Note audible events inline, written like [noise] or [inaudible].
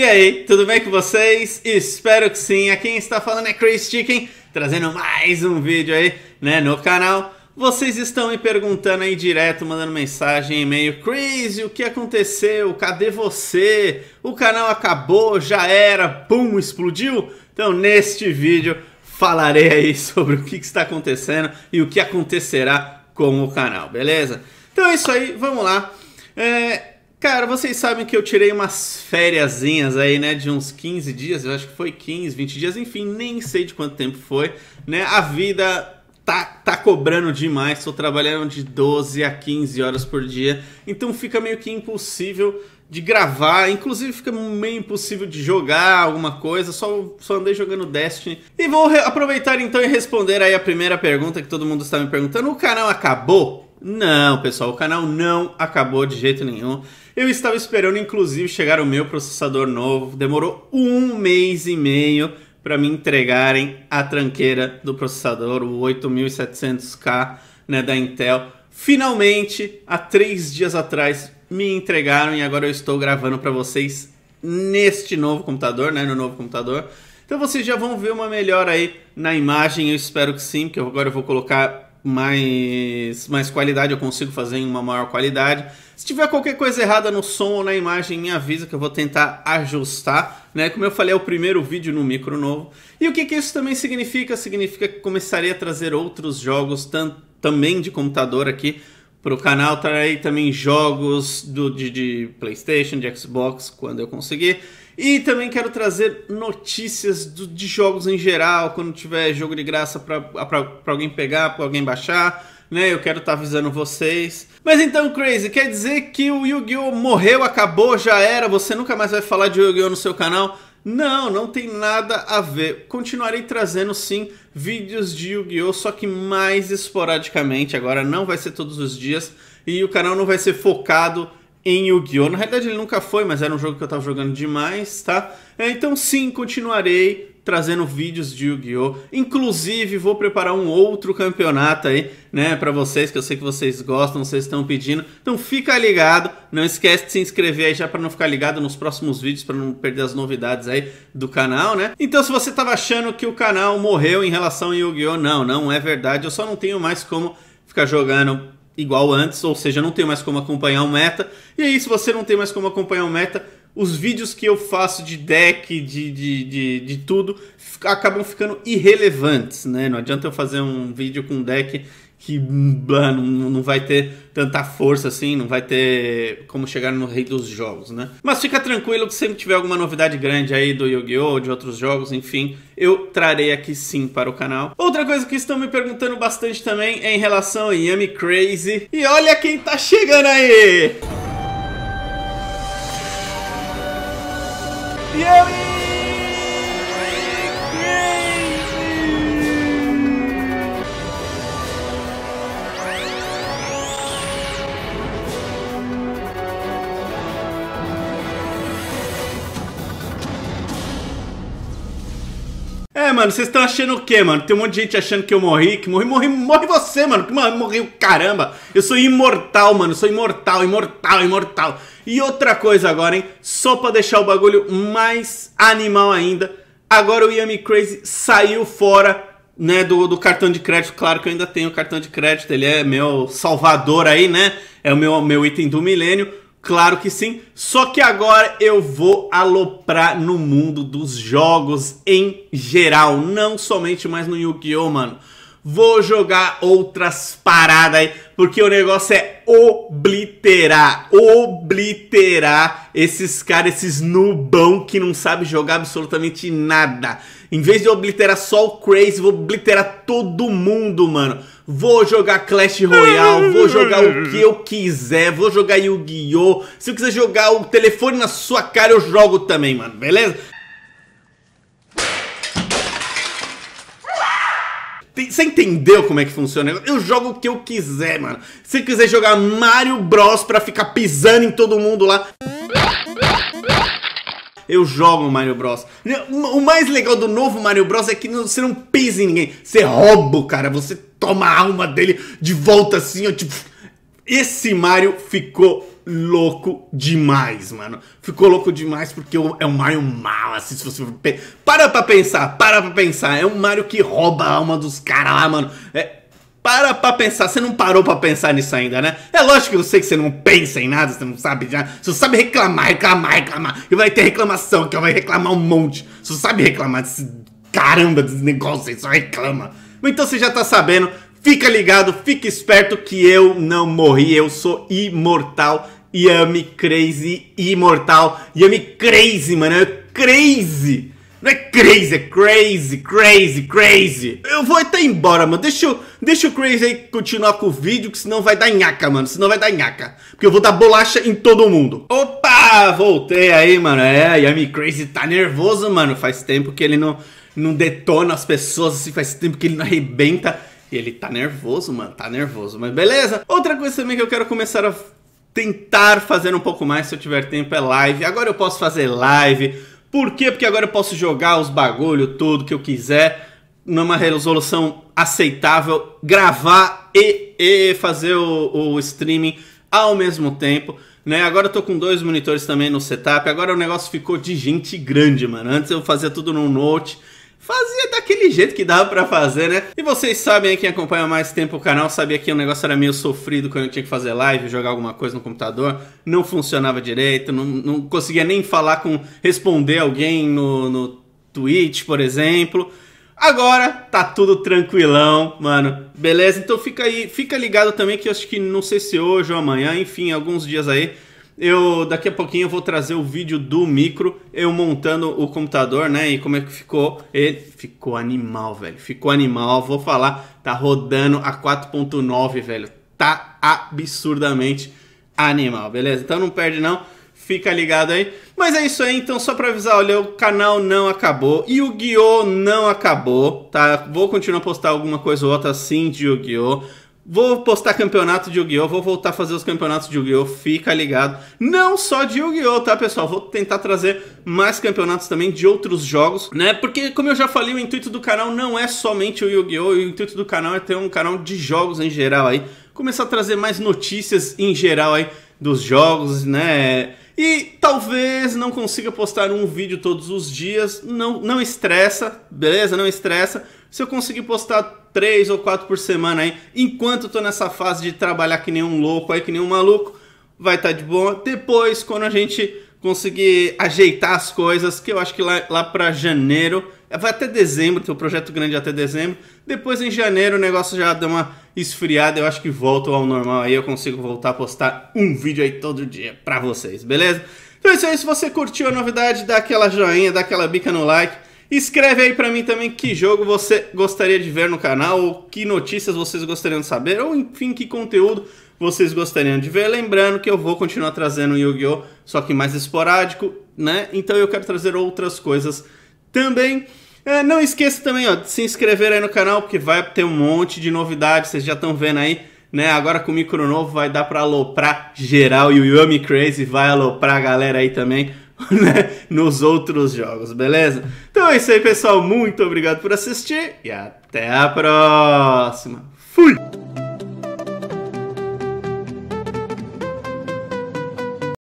E aí, tudo bem com vocês? Espero que sim. Aqui quem está falando é Chris Chicken, trazendo mais um vídeo aí, né, no canal. Vocês estão me perguntando aí direto, mandando mensagem, e-mail, Chris, o que aconteceu? Cadê você? O canal acabou, já era, pum, explodiu? Então, neste vídeo falarei aí [laughs] sobre o que está acontecendo e o que acontecerá com o canal, beleza? Então é isso aí, vamos lá. É, Cara, vocês sabem que eu tirei umas fériasinhas aí, né, de uns 15 dias, eu acho que foi 15, 20 dias, enfim, nem sei de quanto tempo foi, né? A vida tá, tá cobrando demais, estou trabalhando de 12 a 15 horas por dia, então fica meio que impossível de gravar, inclusive fica meio impossível de jogar alguma coisa, só, só andei jogando Destiny. E vou aproveitar então e responder aí a primeira pergunta que todo mundo está me perguntando: o canal acabou? Não, pessoal, o canal não acabou de jeito nenhum. Eu estava esperando, inclusive, chegar o meu processador novo. Demorou um mês e meio para me entregarem a tranqueira do processador, o 8700K né, da Intel. Finalmente, há três dias atrás, me entregaram e agora eu estou gravando para vocês neste novo computador, né, no novo computador. Então vocês já vão ver uma melhora aí na imagem, eu espero que sim, porque agora eu vou colocar mais, mais qualidade, eu consigo fazer em uma maior qualidade. Se tiver qualquer coisa errada no som ou na imagem, me avisa que eu vou tentar ajustar, né? Como eu falei, é o primeiro vídeo no micro novo. E o que, que isso também significa? Significa que começarei a trazer outros jogos tam, também de computador aqui para o canal. Trarei também jogos do, de, de PlayStation, de Xbox, quando eu conseguir. E também quero trazer notícias do, de jogos em geral, quando tiver jogo de graça para ah, alguém pegar, para alguém baixar, né? Eu quero estar tá avisando vocês. Mas então, Crazy, quer dizer que o Yu-Gi-Oh! morreu, acabou, já era, você nunca mais vai falar de Yu-Gi-Oh! no seu canal? Não, não tem nada a ver. Continuarei trazendo sim vídeos de Yu-Gi-Oh! só que mais esporadicamente. Agora não vai ser todos os dias e o canal não vai ser focado em Yu-Gi-Oh! Na realidade ele nunca foi, mas era um jogo que eu estava jogando demais, tá? É, então sim, continuarei trazendo vídeos de Yu-Gi-Oh! Inclusive vou preparar um outro campeonato aí, né, para vocês, que eu sei que vocês gostam, vocês estão pedindo. Então fica ligado, não esquece de se inscrever aí já para não ficar ligado nos próximos vídeos, para não perder as novidades aí do canal, né? Então se você estava achando que o canal morreu em relação a Yu-Gi-Oh! Não, não é verdade, eu só não tenho mais como ficar jogando igual antes, ou seja, não tenho mais como acompanhar o meta. E aí, se você não tem mais como acompanhar o meta, os vídeos que eu faço de deck, de, de, de, de tudo, acabam ficando irrelevantes, né? Não adianta eu fazer um vídeo com um deck que mano, não vai ter tanta força assim, não vai ter como chegar no rei dos jogos, né? Mas fica tranquilo que sempre tiver alguma novidade grande aí do Yu-Gi-Oh, de outros jogos, enfim, eu trarei aqui sim para o canal. Outra coisa que estão me perguntando bastante também é em relação a Yami Crazy. E olha quem tá chegando aí! Yami É, mano, vocês estão achando o quê, mano? Tem um monte de gente achando que eu morri, que morri, morri, morre você, mano. Que mano, morri o caramba. Eu sou imortal, mano. Sou imortal, imortal, imortal. E outra coisa agora, hein? Só pra deixar o bagulho mais animal ainda. Agora o Yami Crazy saiu fora, né, do, do cartão de crédito. Claro que eu ainda tenho o cartão de crédito, ele é meu salvador aí, né? É o meu, meu item do milênio. Claro que sim, só que agora eu vou aloprar no mundo dos jogos em geral, não somente mais no Yu-Gi-Oh, mano. Vou jogar outras paradas aí, porque o negócio é obliterar, obliterar esses caras, esses nubão que não sabe jogar absolutamente nada. Em vez de obliterar só o Crazy, vou obliterar todo mundo, mano. Vou jogar Clash Royale, vou jogar o que eu quiser, vou jogar Yu-Gi-Oh! Se eu quiser jogar o telefone na sua cara, eu jogo também, mano, beleza? Você entendeu como é que funciona? Eu jogo o que eu quiser, mano. Se eu quiser jogar Mario Bros pra ficar pisando em todo mundo lá... Eu jogo Mario Bros. O mais legal do novo Mario Bros é que você não pisa em ninguém. Você rouba, cara. Você toma a alma dele de volta assim, ó, tipo. Esse Mario ficou louco demais, mano. Ficou louco demais porque é um Mario mal, assim, se você... Para pra pensar, para pra pensar. É um Mario que rouba a alma dos caras lá, mano. É... Para pra pensar, você não parou pra pensar nisso ainda, né? É lógico que eu sei que você não pensa em nada, você não sabe já. Você sabe reclamar, reclamar, reclamar. E vai ter reclamação, que vai reclamar um monte. Você sabe reclamar desse caramba, desse negócio, você só reclama. Então você já tá sabendo, fica ligado, fica esperto que eu não morri, eu sou imortal. Yami Crazy Imortal. Yami Crazy, mano, é crazy. Não é crazy, é crazy, crazy, crazy. Eu vou até embora, mano. Deixa, deixa o crazy aí continuar com o vídeo, que senão vai dar nhaca, mano. Senão vai dar nhaca. Porque eu vou dar bolacha em todo mundo. Opa, voltei aí, mano. É, Yami Crazy tá nervoso, mano. Faz tempo que ele não não detona as pessoas, assim, faz tempo que ele não arrebenta. E ele tá nervoso, mano, tá nervoso, mas beleza. Outra coisa também que eu quero começar a tentar fazer um pouco mais se eu tiver tempo é live. Agora eu posso fazer live. Por quê? Porque agora eu posso jogar os bagulho tudo que eu quiser numa resolução aceitável, gravar e, e fazer o, o, streaming ao mesmo tempo. Né? Agora eu tô com dois monitores também no setup. Agora o negócio ficou de gente grande, mano. Antes eu fazia tudo no note fazia daquele jeito que dava para fazer, né? E vocês sabem, quem acompanha mais tempo o canal, sabia que o negócio era meio sofrido quando eu tinha que fazer live, jogar alguma coisa no computador, não funcionava direito, não, não conseguia nem falar com, responder alguém no, no Twitch, por exemplo. Agora tá tudo tranquilão, mano. Beleza? Então fica aí, fica ligado também que eu acho que não sei se hoje ou amanhã, enfim, alguns dias aí eu daqui a pouquinho eu vou trazer o vídeo do micro, eu montando o computador, né? E como é que ficou? Ele ficou animal, velho. Ficou animal, vou falar. Tá rodando a 4.9, velho. Tá absurdamente animal, beleza? Então não perde não fica ligado aí. Mas é isso aí, então só para avisar, olha, o canal não acabou e o Guiô não acabou, tá? Vou continuar a postar alguma coisa ou outra assim de Yu-Gi-Oh! Vou postar campeonato de Yu-Gi-Oh! Vou voltar a fazer os campeonatos de Yu-Gi-Oh! Fica ligado. Não só de Yu-Gi-Oh! tá, pessoal? Vou tentar trazer mais campeonatos também de outros jogos, né? Porque, como eu já falei, o intuito do canal não é somente o Yu-Gi-Oh! O intuito do canal é ter um canal de jogos em geral aí. Começar a trazer mais notícias em geral aí dos jogos, né? E talvez não consiga postar um vídeo todos os dias. Não, não estressa, beleza? Não estressa. Se eu conseguir postar três ou quatro por semana aí. Enquanto eu tô nessa fase de trabalhar que nem um louco aí, que nem um maluco, vai estar tá de boa. Depois, quando a gente conseguir ajeitar as coisas, que eu acho que lá, lá para janeiro, vai até dezembro, tem um projeto grande até dezembro. Depois em janeiro o negócio já dá uma esfriada, eu acho que volto ao normal aí, eu consigo voltar a postar um vídeo aí todo dia pra vocês, beleza? Então é isso aí, se você curtiu a novidade, dá aquela joinha, dá aquela bica no like. Escreve aí para mim também que jogo você gostaria de ver no canal, ou que notícias vocês gostariam de saber, ou enfim, que conteúdo vocês gostariam de ver. Lembrando que eu vou continuar trazendo Yu-Gi-Oh! só que mais esporádico, né? Então eu quero trazer outras coisas também. É, não esqueça também ó, de se inscrever aí no canal, porque vai ter um monte de novidades, vocês já estão vendo aí, né? Agora com o micro novo vai dar para aloprar geral e o Yummy Crazy vai aloprar a galera aí também [laughs] né, nos outros jogos, beleza? Então é isso aí, pessoal. Muito obrigado por assistir e até a próxima. Fui!